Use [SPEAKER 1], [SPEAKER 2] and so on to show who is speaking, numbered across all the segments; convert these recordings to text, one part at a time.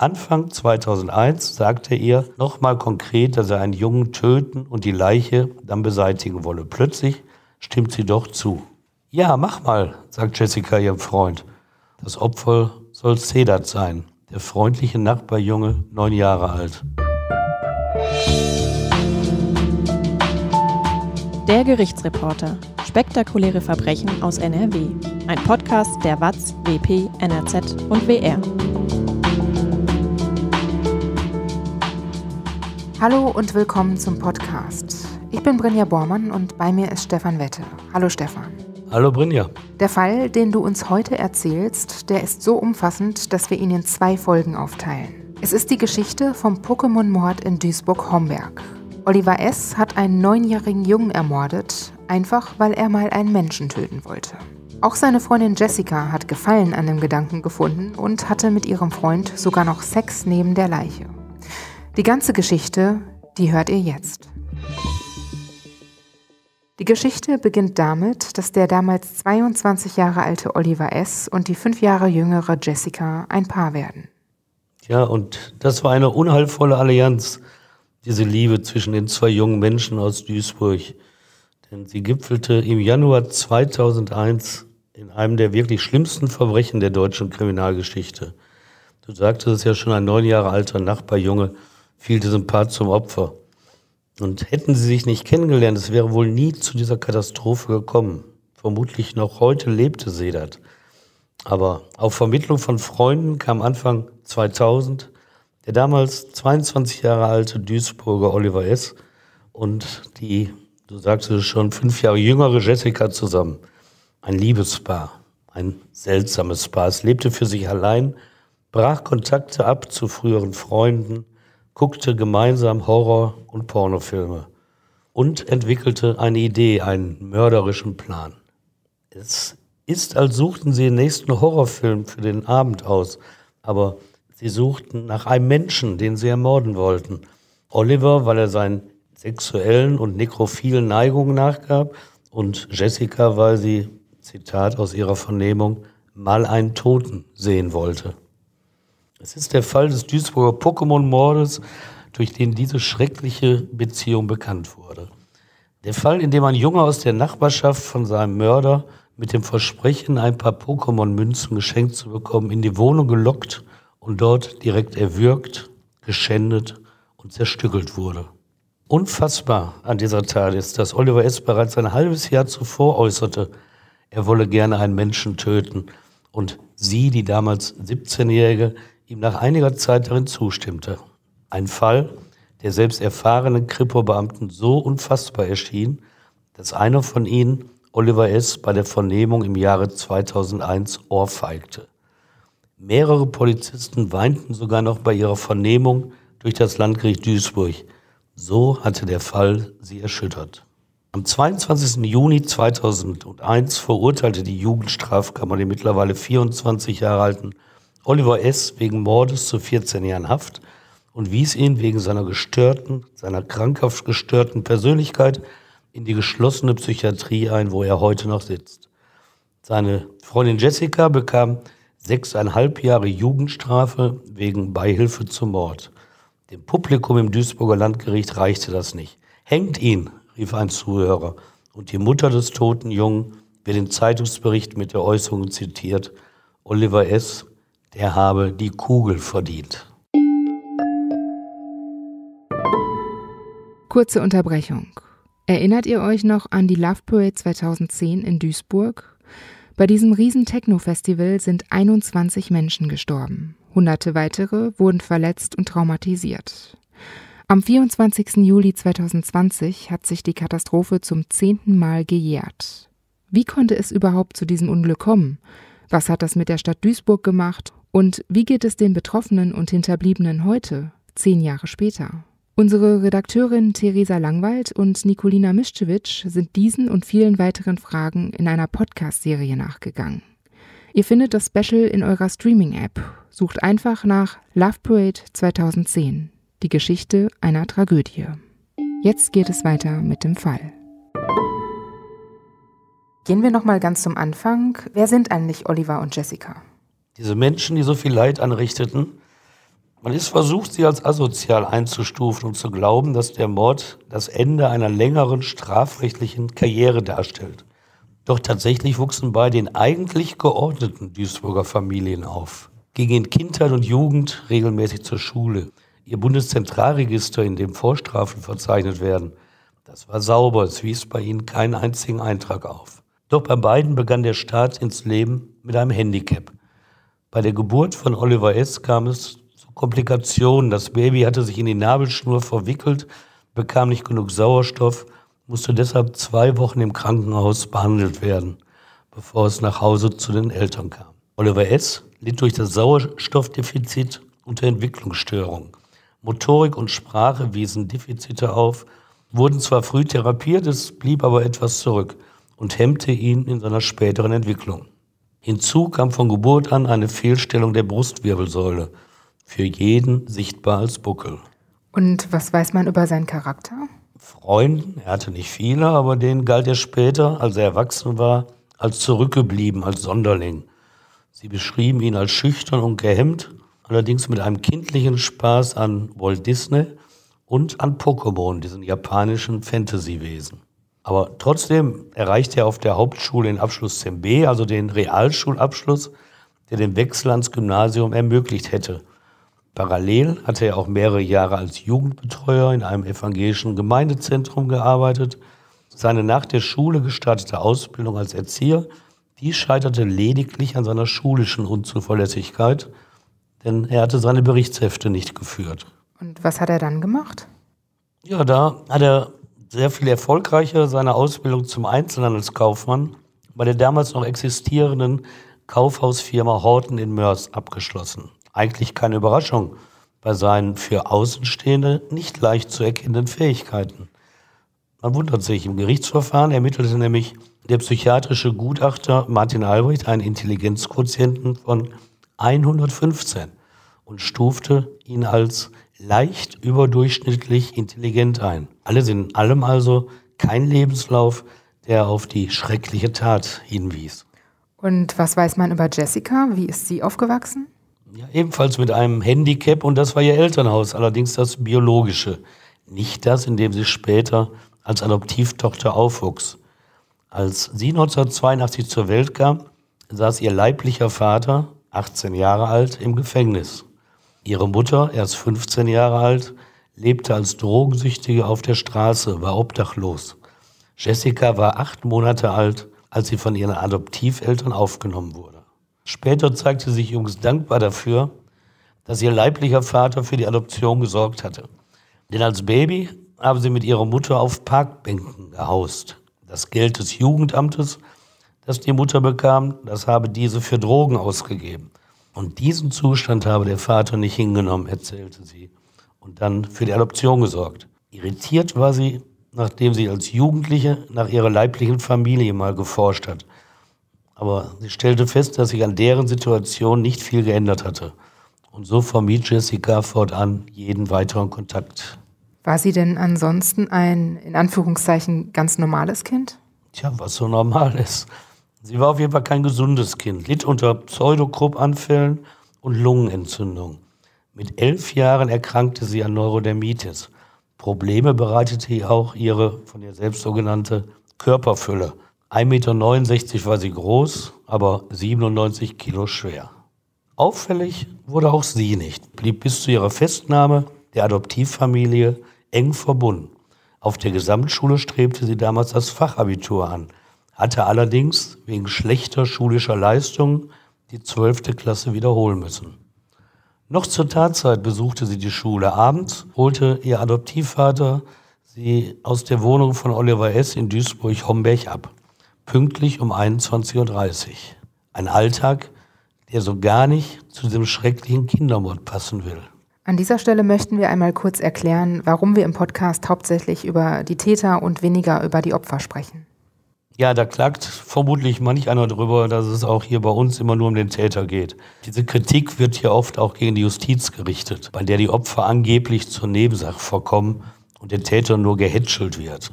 [SPEAKER 1] Anfang 2001 sagte er nochmal konkret, dass er einen Jungen töten und die Leiche dann beseitigen wolle. Plötzlich stimmt sie doch zu. Ja, mach mal, sagt Jessica ihrem Freund. Das Opfer soll Sedat sein, der freundliche Nachbarjunge, neun Jahre alt.
[SPEAKER 2] Der Gerichtsreporter. Spektakuläre Verbrechen aus NRW. Ein Podcast der WAZ, WP, NRZ und WR. Hallo und willkommen zum Podcast. Ich bin Brinja Bormann und bei mir ist Stefan Wette. Hallo Stefan. Hallo Brinja. Der Fall, den du uns heute erzählst, der ist so umfassend, dass wir ihn in zwei Folgen aufteilen. Es ist die Geschichte vom Pokémon-Mord in Duisburg-Homberg. Oliver S. hat einen neunjährigen Jungen ermordet, einfach weil er mal einen Menschen töten wollte. Auch seine Freundin Jessica hat Gefallen an dem Gedanken gefunden und hatte mit ihrem Freund sogar noch Sex neben der Leiche. Die ganze Geschichte, die hört ihr jetzt. Die Geschichte beginnt damit, dass der damals 22 Jahre alte Oliver S. und die fünf Jahre jüngere Jessica ein Paar werden.
[SPEAKER 1] Ja, und das war eine unheilvolle Allianz, diese Liebe zwischen den zwei jungen Menschen aus Duisburg. Denn sie gipfelte im Januar 2001 in einem der wirklich schlimmsten Verbrechen der deutschen Kriminalgeschichte. Du sagtest es ja schon, ein neun Jahre alter Nachbarjunge fiel diesem Paar zum Opfer. Und hätten sie sich nicht kennengelernt, es wäre wohl nie zu dieser Katastrophe gekommen. Vermutlich noch heute lebte Sedat. Aber auf Vermittlung von Freunden kam Anfang 2000 der damals 22 Jahre alte Duisburger Oliver S. und die, du sagst es schon, fünf Jahre jüngere Jessica zusammen. Ein Liebespaar, ein seltsames Paar. Es lebte für sich allein, brach Kontakte ab zu früheren Freunden guckte gemeinsam Horror- und Pornofilme und entwickelte eine Idee, einen mörderischen Plan. Es ist, als suchten sie den nächsten Horrorfilm für den Abend aus, aber sie suchten nach einem Menschen, den sie ermorden wollten. Oliver, weil er seinen sexuellen und nekrophilen Neigungen nachgab und Jessica, weil sie, Zitat aus ihrer Vernehmung, mal einen Toten sehen wollte. Es ist der Fall des Duisburger Pokémon-Mordes, durch den diese schreckliche Beziehung bekannt wurde. Der Fall, in dem ein Junge aus der Nachbarschaft von seinem Mörder mit dem Versprechen, ein paar Pokémon-Münzen geschenkt zu bekommen, in die Wohnung gelockt und dort direkt erwürgt, geschändet und zerstückelt wurde. Unfassbar an dieser Tat ist, dass Oliver S. bereits ein halbes Jahr zuvor äußerte, er wolle gerne einen Menschen töten. Und sie, die damals 17-Jährige, ihm nach einiger Zeit darin zustimmte. Ein Fall, der selbst erfahrenen Kripo-Beamten so unfassbar erschien, dass einer von ihnen, Oliver S., bei der Vernehmung im Jahre 2001 ohrfeigte. Mehrere Polizisten weinten sogar noch bei ihrer Vernehmung durch das Landgericht Duisburg. So hatte der Fall sie erschüttert. Am 22. Juni 2001 verurteilte die Jugendstrafkammer den mittlerweile 24 Jahre alten Oliver S. wegen Mordes zu 14 Jahren Haft und wies ihn wegen seiner gestörten, seiner krankhaft gestörten Persönlichkeit in die geschlossene Psychiatrie ein, wo er heute noch sitzt. Seine Freundin Jessica bekam sechseinhalb Jahre Jugendstrafe wegen Beihilfe zum Mord. Dem Publikum im Duisburger Landgericht reichte das nicht. Hängt ihn, rief ein Zuhörer. Und die Mutter des toten Jungen wird im Zeitungsbericht mit der Äußerung zitiert, Oliver S er habe die Kugel verdient.
[SPEAKER 2] Kurze Unterbrechung. Erinnert ihr euch noch an die Love Parade 2010 in Duisburg? Bei diesem riesen Techno-Festival sind 21 Menschen gestorben. Hunderte weitere wurden verletzt und traumatisiert. Am 24. Juli 2020 hat sich die Katastrophe zum zehnten Mal gejährt. Wie konnte es überhaupt zu diesem Unglück kommen? Was hat das mit der Stadt Duisburg gemacht und wie geht es den Betroffenen und Hinterbliebenen heute, zehn Jahre später? Unsere Redakteurin Theresa Langwald und Nikolina Mischkewitsch sind diesen und vielen weiteren Fragen in einer Podcast-Serie nachgegangen. Ihr findet das Special in eurer Streaming-App. Sucht einfach nach Love Parade 2010, die Geschichte einer Tragödie. Jetzt geht es weiter mit dem Fall. Gehen wir nochmal ganz zum Anfang. Wer sind eigentlich Oliver und Jessica?
[SPEAKER 1] Diese Menschen, die so viel Leid anrichteten, man ist versucht, sie als asozial einzustufen und zu glauben, dass der Mord das Ende einer längeren strafrechtlichen Karriere darstellt. Doch tatsächlich wuchsen bei den eigentlich geordneten Duisburger Familien auf, gingen in Kindheit und Jugend regelmäßig zur Schule. Ihr Bundeszentralregister, in dem Vorstrafen verzeichnet werden, das war sauber, es wies bei ihnen keinen einzigen Eintrag auf. Doch bei beiden begann der Staat ins Leben mit einem Handicap. Bei der Geburt von Oliver S. kam es zu Komplikationen. Das Baby hatte sich in die Nabelschnur verwickelt, bekam nicht genug Sauerstoff, musste deshalb zwei Wochen im Krankenhaus behandelt werden, bevor es nach Hause zu den Eltern kam. Oliver S. litt durch das Sauerstoffdefizit unter Entwicklungsstörung. Motorik und Sprache wiesen Defizite auf, wurden zwar früh therapiert, es blieb aber etwas zurück und hemmte ihn in seiner späteren Entwicklung. Hinzu kam von Geburt an eine Fehlstellung der Brustwirbelsäule, für jeden sichtbar als Buckel.
[SPEAKER 2] Und was weiß man über seinen Charakter?
[SPEAKER 1] Freunden, er hatte nicht viele, aber denen galt er später, als er erwachsen war, als zurückgeblieben, als Sonderling. Sie beschrieben ihn als schüchtern und gehemmt, allerdings mit einem kindlichen Spaß an Walt Disney und an Pokémon, diesen japanischen Fantasy-Wesen. Aber trotzdem erreicht er auf der Hauptschule den Abschluss ZMB, also den Realschulabschluss, der den Wechsel ans Gymnasium ermöglicht hätte. Parallel hatte er auch mehrere Jahre als Jugendbetreuer in einem evangelischen Gemeindezentrum gearbeitet. Seine nach der Schule gestartete Ausbildung als Erzieher, die scheiterte lediglich an seiner schulischen Unzuverlässigkeit, denn er hatte seine Berichtshefte nicht geführt.
[SPEAKER 2] Und was hat er dann gemacht?
[SPEAKER 1] Ja, da hat er sehr viel erfolgreicher seine Ausbildung zum Einzelhandelskaufmann bei der damals noch existierenden Kaufhausfirma Horten in Mörs abgeschlossen. Eigentlich keine Überraschung bei seinen für Außenstehende nicht leicht zu erkennenden Fähigkeiten. Man wundert sich, im Gerichtsverfahren ermittelte nämlich der psychiatrische Gutachter Martin Albrecht einen Intelligenzquotienten von 115 und stufte ihn als leicht überdurchschnittlich intelligent ein. Alles in allem also kein Lebenslauf, der auf die schreckliche Tat hinwies.
[SPEAKER 2] Und was weiß man über Jessica? Wie ist sie aufgewachsen?
[SPEAKER 1] Ja, ebenfalls mit einem Handicap und das war ihr Elternhaus, allerdings das biologische. Nicht das, in dem sie später als Adoptivtochter aufwuchs. Als sie 1982 zur Welt kam, saß ihr leiblicher Vater, 18 Jahre alt, im Gefängnis. Ihre Mutter, erst 15 Jahre alt, lebte als Drogensüchtige auf der Straße, war obdachlos. Jessica war acht Monate alt, als sie von ihren Adoptiveltern aufgenommen wurde. Später zeigte sich Jungs dankbar dafür, dass ihr leiblicher Vater für die Adoption gesorgt hatte. Denn als Baby haben sie mit ihrer Mutter auf Parkbänken gehaust. Das Geld des Jugendamtes, das die Mutter bekam, das habe diese für Drogen ausgegeben. Und diesen Zustand habe der Vater nicht hingenommen, erzählte sie und dann für die Adoption gesorgt. Irritiert war sie, nachdem sie als Jugendliche nach ihrer leiblichen Familie mal geforscht hat. Aber sie stellte fest, dass sich an deren Situation nicht viel geändert hatte. Und so vermied Jessica fortan jeden weiteren Kontakt.
[SPEAKER 2] War sie denn ansonsten ein, in Anführungszeichen, ganz normales Kind?
[SPEAKER 1] Tja, was so normal ist. Sie war auf jeden Fall kein gesundes Kind, litt unter Pseudokruppanfällen und Lungenentzündungen. Mit elf Jahren erkrankte sie an Neurodermitis. Probleme bereitete ihr auch ihre von ihr selbst sogenannte Körperfülle. 1,69 Meter war sie groß, aber 97 Kilo schwer. Auffällig wurde auch sie nicht, blieb bis zu ihrer Festnahme der Adoptivfamilie eng verbunden. Auf der Gesamtschule strebte sie damals das Fachabitur an, hatte allerdings wegen schlechter schulischer Leistungen die 12. Klasse wiederholen müssen. Noch zur Tatzeit besuchte sie die Schule. Abends holte ihr Adoptivvater sie aus der Wohnung von Oliver S. in Duisburg-Homberg ab. Pünktlich um 21.30 Uhr. Ein Alltag, der so gar nicht zu diesem schrecklichen Kindermord passen will.
[SPEAKER 2] An dieser Stelle möchten wir einmal kurz erklären, warum wir im Podcast hauptsächlich über die Täter und weniger über die Opfer sprechen.
[SPEAKER 1] Ja, da klagt vermutlich manch einer drüber, dass es auch hier bei uns immer nur um den Täter geht. Diese Kritik wird hier oft auch gegen die Justiz gerichtet, bei der die Opfer angeblich zur Nebensache verkommen und der Täter nur gehätschelt wird.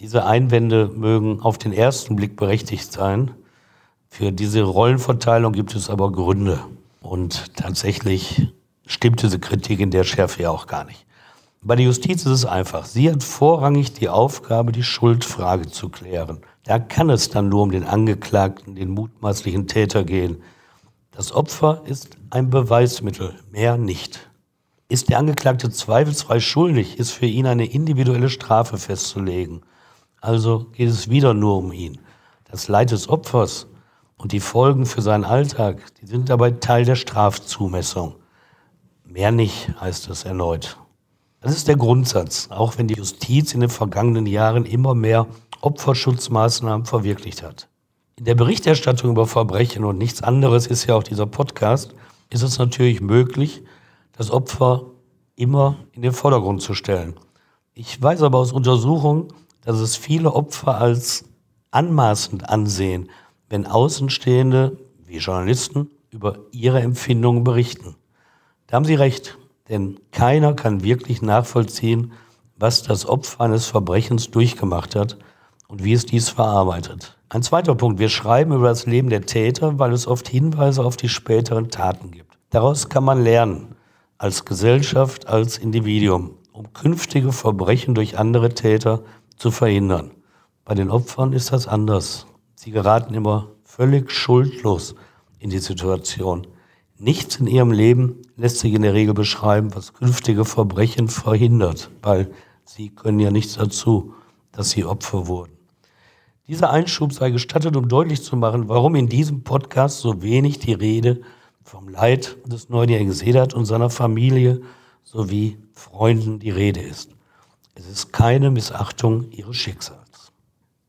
[SPEAKER 1] Diese Einwände mögen auf den ersten Blick berechtigt sein. Für diese Rollenverteilung gibt es aber Gründe. Und tatsächlich stimmt diese Kritik in der Schärfe ja auch gar nicht. Bei der Justiz ist es einfach. Sie hat vorrangig die Aufgabe, die Schuldfrage zu klären. Da kann es dann nur um den Angeklagten, den mutmaßlichen Täter gehen. Das Opfer ist ein Beweismittel, mehr nicht. Ist der Angeklagte zweifelsfrei schuldig, ist für ihn eine individuelle Strafe festzulegen. Also geht es wieder nur um ihn. Das Leid des Opfers und die Folgen für seinen Alltag, die sind dabei Teil der Strafzumessung. Mehr nicht, heißt es erneut. Das ist der Grundsatz, auch wenn die Justiz in den vergangenen Jahren immer mehr Opferschutzmaßnahmen verwirklicht hat. In der Berichterstattung über Verbrechen und nichts anderes ist ja auch dieser Podcast, ist es natürlich möglich, das Opfer immer in den Vordergrund zu stellen. Ich weiß aber aus Untersuchungen, dass es viele Opfer als anmaßend ansehen, wenn Außenstehende, wie Journalisten, über ihre Empfindungen berichten. Da haben Sie recht. Denn keiner kann wirklich nachvollziehen, was das Opfer eines Verbrechens durchgemacht hat und wie es dies verarbeitet. Ein zweiter Punkt. Wir schreiben über das Leben der Täter, weil es oft Hinweise auf die späteren Taten gibt. Daraus kann man lernen, als Gesellschaft, als Individuum, um künftige Verbrechen durch andere Täter zu verhindern. Bei den Opfern ist das anders. Sie geraten immer völlig schuldlos in die Situation. Nichts in ihrem Leben lässt sich in der Regel beschreiben, was künftige Verbrechen verhindert, weil sie können ja nichts dazu, dass sie Opfer wurden. Dieser Einschub sei gestattet, um deutlich zu machen, warum in diesem Podcast so wenig die Rede vom Leid des neunjährigen Sedat und seiner Familie sowie Freunden die Rede ist. Es ist keine Missachtung ihres Schicksals.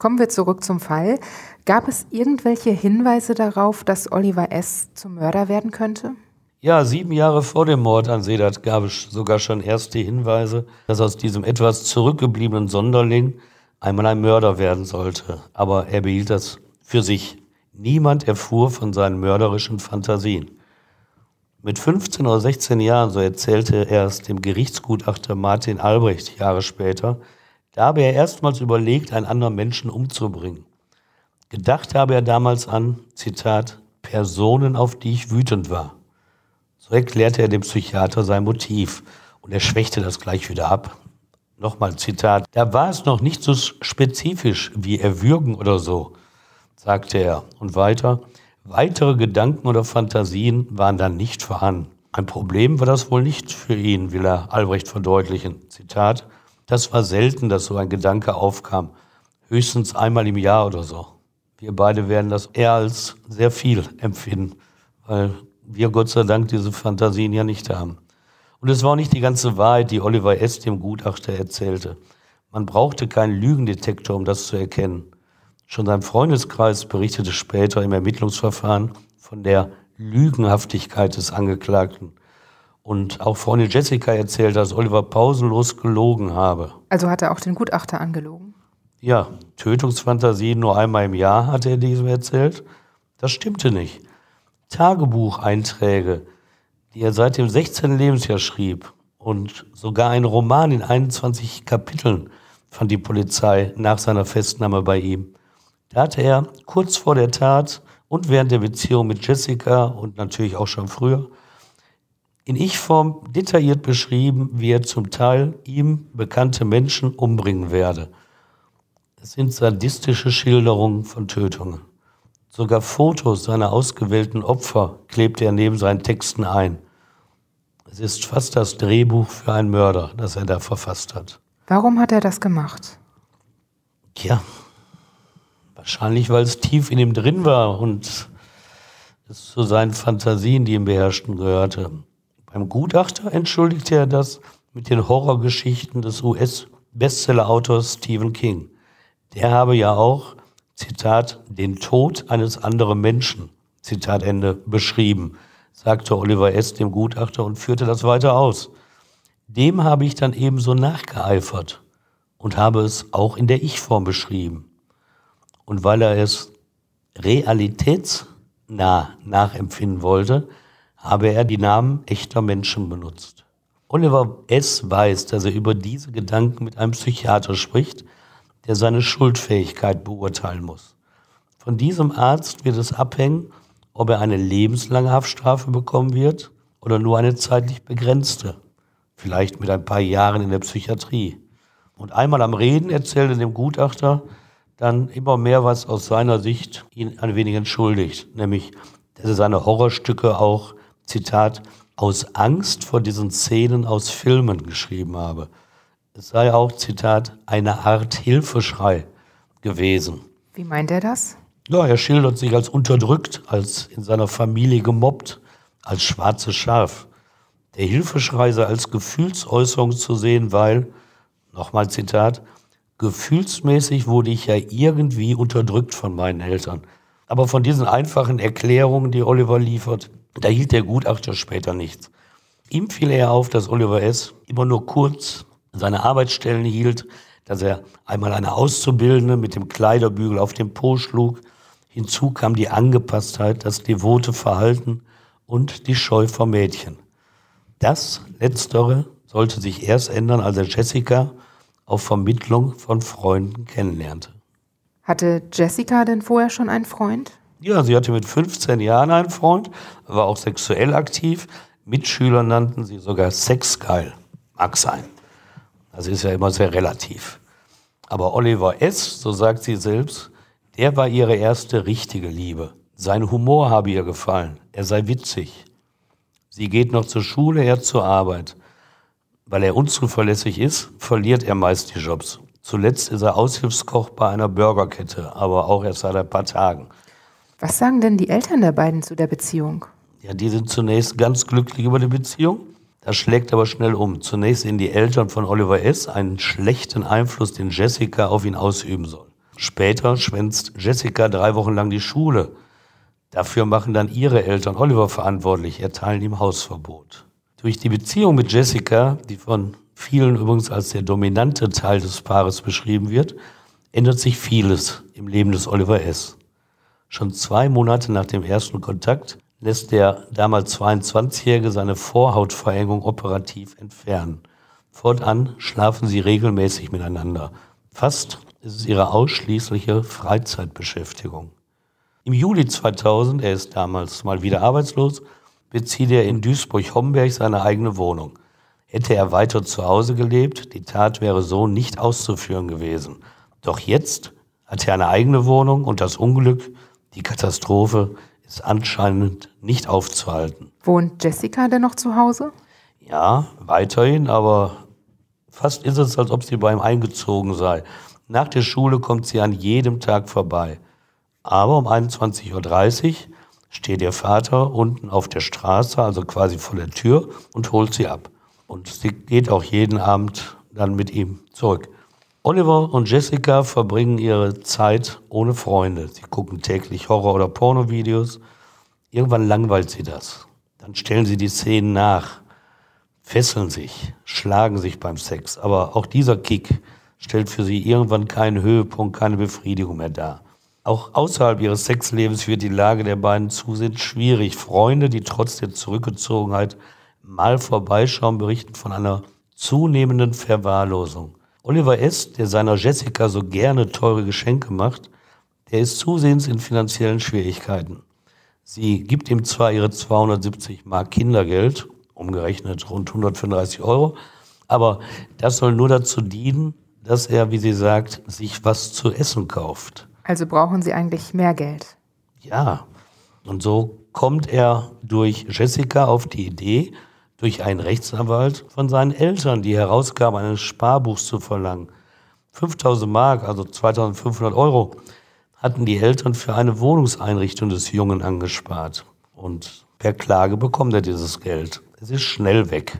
[SPEAKER 2] Kommen wir zurück zum Fall. Gab es irgendwelche Hinweise darauf, dass Oliver S. zum Mörder werden könnte?
[SPEAKER 1] Ja, sieben Jahre vor dem Mord an Sedat gab es sogar schon erste Hinweise, dass aus diesem etwas zurückgebliebenen Sonderling einmal ein Mörder werden sollte. Aber er behielt das für sich. Niemand erfuhr von seinen mörderischen Fantasien. Mit 15 oder 16 Jahren, so erzählte er es dem Gerichtsgutachter Martin Albrecht Jahre später, da habe er erstmals überlegt, einen anderen Menschen umzubringen. Gedacht habe er damals an, Zitat, Personen, auf die ich wütend war. So erklärte er dem Psychiater sein Motiv und er schwächte das gleich wieder ab. Nochmal Zitat, da war es noch nicht so spezifisch wie erwürgen oder so, sagte er. Und weiter, weitere Gedanken oder Fantasien waren dann nicht vorhanden. Ein Problem war das wohl nicht für ihn, will er Albrecht verdeutlichen. Zitat, das war selten, dass so ein Gedanke aufkam. Höchstens einmal im Jahr oder so. Wir beide werden das eher als sehr viel empfinden, weil wir Gott sei Dank diese Fantasien ja nicht haben. Und es war auch nicht die ganze Wahrheit, die Oliver S. dem Gutachter erzählte. Man brauchte keinen Lügendetektor, um das zu erkennen. Schon sein Freundeskreis berichtete später im Ermittlungsverfahren von der Lügenhaftigkeit des Angeklagten und auch Freundin Jessica erzählt, dass Oliver pausenlos gelogen habe.
[SPEAKER 2] Also hat er auch den Gutachter angelogen?
[SPEAKER 1] Ja, Tötungsfantasien nur einmal im Jahr, hat er diesem erzählt. Das stimmte nicht. Tagebucheinträge, die er seit dem 16. Lebensjahr schrieb und sogar einen Roman in 21 Kapiteln fand die Polizei nach seiner Festnahme bei ihm. Da hatte er kurz vor der Tat und während der Beziehung mit Jessica und natürlich auch schon früher in Ich-Form detailliert beschrieben, wie er zum Teil ihm bekannte Menschen umbringen werde. Es sind sadistische Schilderungen von Tötungen. Sogar Fotos seiner ausgewählten Opfer klebte er neben seinen Texten ein. Es ist fast das Drehbuch für einen Mörder, das er da verfasst hat.
[SPEAKER 2] Warum hat er das gemacht?
[SPEAKER 1] Tja, wahrscheinlich weil es tief in ihm drin war und es zu seinen Fantasien, die ihm beherrschten, gehörte. Beim Gutachter entschuldigte er das mit den Horrorgeschichten des US-Bestseller-Autors Stephen King. Der habe ja auch, Zitat, den Tod eines anderen Menschen, Zitat Ende, beschrieben, sagte Oliver S. dem Gutachter und führte das weiter aus. Dem habe ich dann ebenso nachgeeifert und habe es auch in der Ich-Form beschrieben. Und weil er es realitätsnah nachempfinden wollte, habe er die Namen echter Menschen benutzt. Oliver S. weiß, dass er über diese Gedanken mit einem Psychiater spricht, der seine Schuldfähigkeit beurteilen muss. Von diesem Arzt wird es abhängen, ob er eine lebenslange Haftstrafe bekommen wird oder nur eine zeitlich begrenzte, vielleicht mit ein paar Jahren in der Psychiatrie. Und einmal am Reden erzählt er dem Gutachter dann immer mehr, was aus seiner Sicht ihn ein wenig entschuldigt, nämlich, dass er seine Horrorstücke auch Zitat, aus Angst vor diesen Szenen aus Filmen geschrieben habe. Es sei auch, Zitat, eine Art Hilfeschrei gewesen.
[SPEAKER 2] Wie meint er das?
[SPEAKER 1] Ja, er schildert sich als unterdrückt, als in seiner Familie gemobbt, als schwarzes Schaf. Der Hilfeschrei sei als Gefühlsäußerung zu sehen, weil, nochmal Zitat, gefühlsmäßig wurde ich ja irgendwie unterdrückt von meinen Eltern. Aber von diesen einfachen Erklärungen, die Oliver liefert, da hielt der Gutachter später nichts. Ihm fiel eher auf, dass Oliver S. immer nur kurz seine Arbeitsstellen hielt, dass er einmal eine Auszubildende mit dem Kleiderbügel auf den Po schlug. Hinzu kam die Angepasstheit, das devote Verhalten und die Scheu vor Mädchen. Das Letztere sollte sich erst ändern, als er Jessica auf Vermittlung von Freunden kennenlernte.
[SPEAKER 2] Hatte Jessica denn vorher schon einen Freund?
[SPEAKER 1] Ja, sie hatte mit 15 Jahren einen Freund, war auch sexuell aktiv. Mitschüler nannten sie sogar sexgeil. Mag sein. Das ist ja immer sehr relativ. Aber Oliver S., so sagt sie selbst, der war ihre erste richtige Liebe. Sein Humor habe ihr gefallen. Er sei witzig. Sie geht noch zur Schule, er zur Arbeit. Weil er unzuverlässig ist, verliert er meist die Jobs. Zuletzt ist er Aushilfskoch bei einer Burgerkette, aber auch erst seit ein paar Tagen.
[SPEAKER 2] Was sagen denn die Eltern der beiden zu der Beziehung?
[SPEAKER 1] Ja, die sind zunächst ganz glücklich über die Beziehung. Das schlägt aber schnell um. Zunächst sehen die Eltern von Oliver S. einen schlechten Einfluss, den Jessica auf ihn ausüben soll. Später schwänzt Jessica drei Wochen lang die Schule. Dafür machen dann ihre Eltern Oliver verantwortlich, erteilen ihm Hausverbot. Durch die Beziehung mit Jessica, die von vielen übrigens als der dominante Teil des Paares beschrieben wird, ändert sich vieles im Leben des Oliver S. Schon zwei Monate nach dem ersten Kontakt lässt der damals 22-Jährige seine Vorhautverengung operativ entfernen. Fortan schlafen sie regelmäßig miteinander. Fast ist es ihre ausschließliche Freizeitbeschäftigung. Im Juli 2000, er ist damals mal wieder arbeitslos, bezieht er in Duisburg-Homberg seine eigene Wohnung. Hätte er weiter zu Hause gelebt, die Tat wäre so nicht auszuführen gewesen. Doch jetzt hat er eine eigene Wohnung und das Unglück die Katastrophe ist anscheinend nicht aufzuhalten.
[SPEAKER 2] Wohnt Jessica denn noch zu Hause?
[SPEAKER 1] Ja, weiterhin, aber fast ist es, als ob sie bei ihm eingezogen sei. Nach der Schule kommt sie an jedem Tag vorbei. Aber um 21.30 Uhr steht ihr Vater unten auf der Straße, also quasi vor der Tür, und holt sie ab. Und sie geht auch jeden Abend dann mit ihm zurück. Oliver und Jessica verbringen ihre Zeit ohne Freunde. Sie gucken täglich Horror- oder Pornovideos. Irgendwann langweilt sie das. Dann stellen sie die Szenen nach, fesseln sich, schlagen sich beim Sex. Aber auch dieser Kick stellt für sie irgendwann keinen Höhepunkt, keine Befriedigung mehr dar. Auch außerhalb ihres Sexlebens wird die Lage der beiden zusehends schwierig. Freunde, die trotz der Zurückgezogenheit mal vorbeischauen, berichten von einer zunehmenden Verwahrlosung. Oliver S., der seiner Jessica so gerne teure Geschenke macht, der ist zusehends in finanziellen Schwierigkeiten. Sie gibt ihm zwar ihre 270 Mark Kindergeld, umgerechnet rund 135 Euro, aber das soll nur dazu dienen, dass er, wie sie sagt, sich was zu essen kauft.
[SPEAKER 2] Also brauchen sie eigentlich mehr Geld.
[SPEAKER 1] Ja, und so kommt er durch Jessica auf die Idee, durch einen Rechtsanwalt von seinen Eltern die Herausgabe eines Sparbuchs zu verlangen. 5000 Mark, also 2500 Euro, hatten die Eltern für eine Wohnungseinrichtung des Jungen angespart. Und per Klage bekommt er dieses Geld. Es ist schnell weg.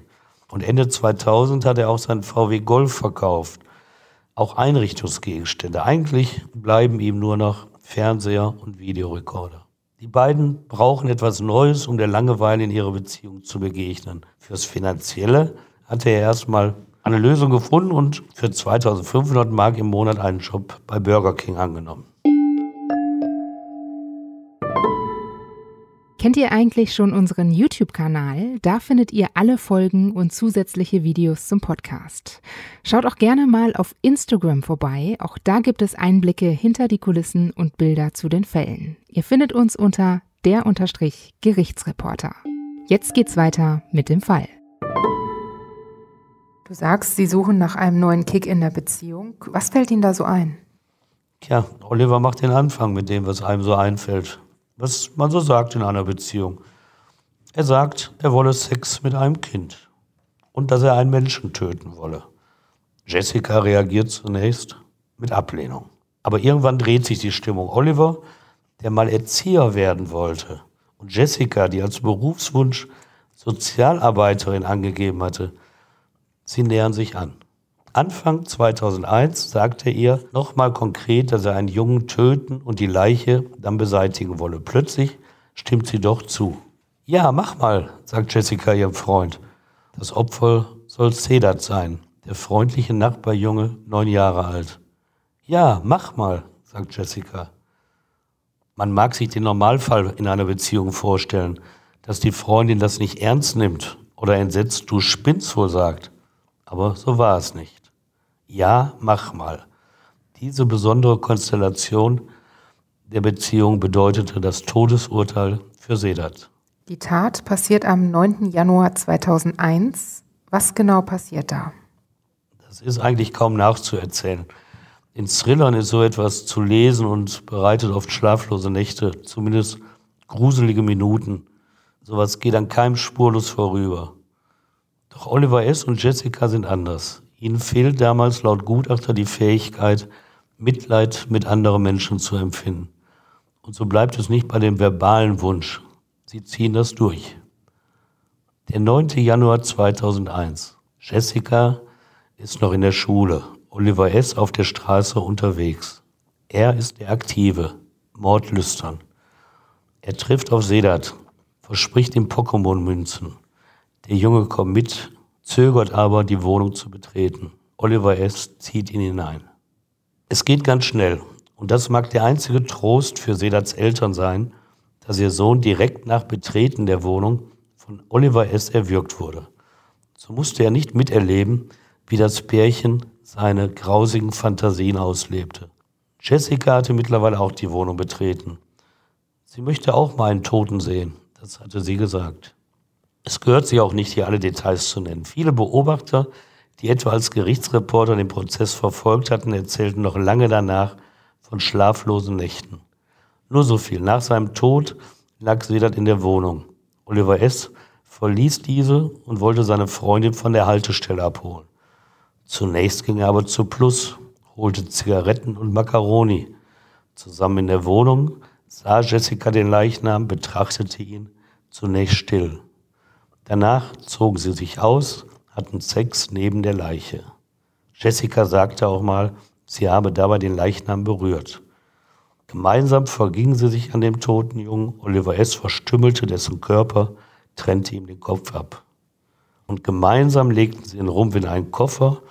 [SPEAKER 1] Und Ende 2000 hat er auch seinen VW Golf verkauft. Auch Einrichtungsgegenstände. Eigentlich bleiben ihm nur noch Fernseher und Videorekorder. Die beiden brauchen etwas Neues, um der Langeweile in ihrer Beziehung zu begegnen. Fürs Finanzielle hatte er erstmal eine Lösung gefunden und für 2500 Mark im Monat einen Job bei Burger King angenommen.
[SPEAKER 2] Kennt ihr eigentlich schon unseren YouTube-Kanal? Da findet ihr alle Folgen und zusätzliche Videos zum Podcast. Schaut auch gerne mal auf Instagram vorbei. Auch da gibt es Einblicke hinter die Kulissen und Bilder zu den Fällen. Ihr findet uns unter der Gerichtsreporter. Jetzt geht's weiter mit dem Fall. Du sagst, sie suchen nach einem neuen Kick in der Beziehung. Was fällt Ihnen da so ein?
[SPEAKER 1] Tja, Oliver macht den Anfang mit dem, was einem so einfällt was man so sagt in einer Beziehung. Er sagt, er wolle Sex mit einem Kind und dass er einen Menschen töten wolle. Jessica reagiert zunächst mit Ablehnung. Aber irgendwann dreht sich die Stimmung. Oliver, der mal Erzieher werden wollte, und Jessica, die als Berufswunsch Sozialarbeiterin angegeben hatte, sie nähern sich an. Anfang 2001 sagte er nochmal konkret, dass er einen Jungen töten und die Leiche dann beseitigen wolle. Plötzlich stimmt sie doch zu. Ja, mach mal, sagt Jessica ihrem Freund. Das Opfer soll Sedat sein, der freundliche Nachbarjunge, neun Jahre alt. Ja, mach mal, sagt Jessica. Man mag sich den Normalfall in einer Beziehung vorstellen, dass die Freundin das nicht ernst nimmt oder entsetzt, du spinnst wohl sagt. Aber so war es nicht. Ja, mach mal. Diese besondere Konstellation der Beziehung bedeutete das Todesurteil für Sedat.
[SPEAKER 2] Die Tat passiert am 9. Januar 2001. Was genau passiert da?
[SPEAKER 1] Das ist eigentlich kaum nachzuerzählen. In Thrillern ist so etwas zu lesen und bereitet oft schlaflose Nächte, zumindest gruselige Minuten. Sowas geht an keinem spurlos vorüber. Doch Oliver S. und Jessica sind anders. Ihnen fehlt damals laut Gutachter die Fähigkeit, Mitleid mit anderen Menschen zu empfinden. Und so bleibt es nicht bei dem verbalen Wunsch. Sie ziehen das durch. Der 9. Januar 2001. Jessica ist noch in der Schule. Oliver S. auf der Straße unterwegs. Er ist der Aktive, Mordlüstern. Er trifft auf Sedat, verspricht ihm Pokémon-Münzen. Der Junge kommt mit, zögert aber, die Wohnung zu betreten. Oliver S. zieht ihn hinein. Es geht ganz schnell. Und das mag der einzige Trost für Sedats Eltern sein, dass ihr Sohn direkt nach Betreten der Wohnung von Oliver S. erwürgt wurde. So musste er nicht miterleben, wie das Pärchen seine grausigen Fantasien auslebte. Jessica hatte mittlerweile auch die Wohnung betreten. Sie möchte auch mal einen Toten sehen, das hatte sie gesagt. Es gehört sich auch nicht, hier alle Details zu nennen. Viele Beobachter, die etwa als Gerichtsreporter den Prozess verfolgt hatten, erzählten noch lange danach von schlaflosen Nächten. Nur so viel. Nach seinem Tod lag Sedat in der Wohnung. Oliver S. verließ diese und wollte seine Freundin von der Haltestelle abholen. Zunächst ging er aber zu Plus, holte Zigaretten und Macaroni. Zusammen in der Wohnung sah Jessica den Leichnam, betrachtete ihn zunächst still. Danach zogen sie sich aus, hatten Sex neben der Leiche. Jessica sagte auch mal, sie habe dabei den Leichnam berührt. Gemeinsam vergingen sie sich an dem toten Jungen. Oliver S. verstümmelte dessen Körper, trennte ihm den Kopf ab. Und gemeinsam legten sie ihn rum in einen Koffer.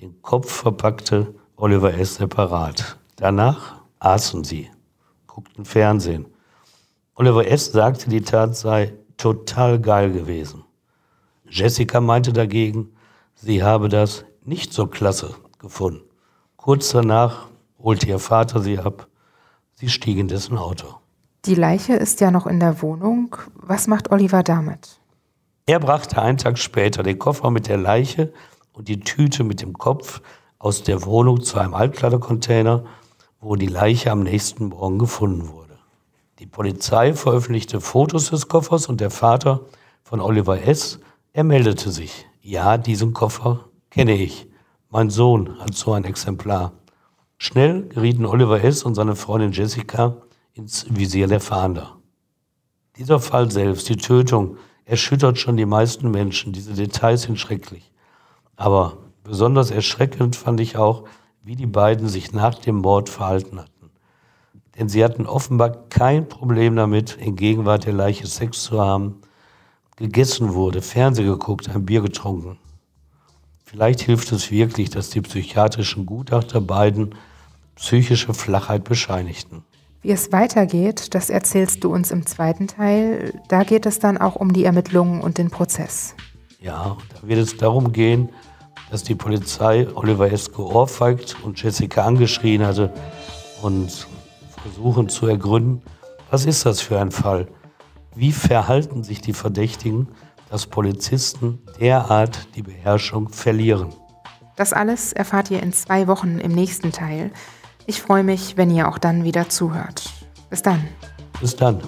[SPEAKER 1] Den Kopf verpackte Oliver S. separat. Danach aßen sie, guckten Fernsehen. Oliver S. sagte, die Tat sei total geil gewesen. Jessica meinte dagegen, sie habe das nicht so klasse gefunden. Kurz danach holte ihr Vater sie ab. Sie stieg in dessen Auto.
[SPEAKER 2] Die Leiche ist ja noch in der Wohnung. Was macht Oliver damit?
[SPEAKER 1] Er brachte einen Tag später den Koffer mit der Leiche und die Tüte mit dem Kopf aus der Wohnung zu einem Altkleidercontainer, wo die Leiche am nächsten Morgen gefunden wurde. Die Polizei veröffentlichte Fotos des Koffers und der Vater von Oliver S. Er meldete sich. Ja, diesen Koffer kenne ich. Mein Sohn hat so ein Exemplar. Schnell gerieten Oliver S. und seine Freundin Jessica ins Visier der Fahnder. Dieser Fall selbst, die Tötung, erschüttert schon die meisten Menschen. Diese Details sind schrecklich. Aber besonders erschreckend fand ich auch, wie die beiden sich nach dem Mord verhalten hatten. Denn sie hatten offenbar kein Problem damit, in Gegenwart der Leiche Sex zu haben, gegessen wurde, Fernseh geguckt, ein Bier getrunken. Vielleicht hilft es wirklich, dass die psychiatrischen Gutachter beiden psychische Flachheit bescheinigten.
[SPEAKER 2] Wie es weitergeht, das erzählst du uns im zweiten Teil. Da geht es dann auch um die Ermittlungen und den Prozess.
[SPEAKER 1] Ja, da wird es darum gehen, dass die Polizei Oliver S. geohrfeigt und Jessica angeschrien hatte und versuchen zu ergründen, was ist das für ein Fall? Wie verhalten sich die Verdächtigen, dass Polizisten derart die Beherrschung verlieren?
[SPEAKER 2] Das alles erfahrt ihr in zwei Wochen im nächsten Teil. Ich freue mich, wenn ihr auch dann wieder zuhört. Bis dann.
[SPEAKER 1] Bis dann.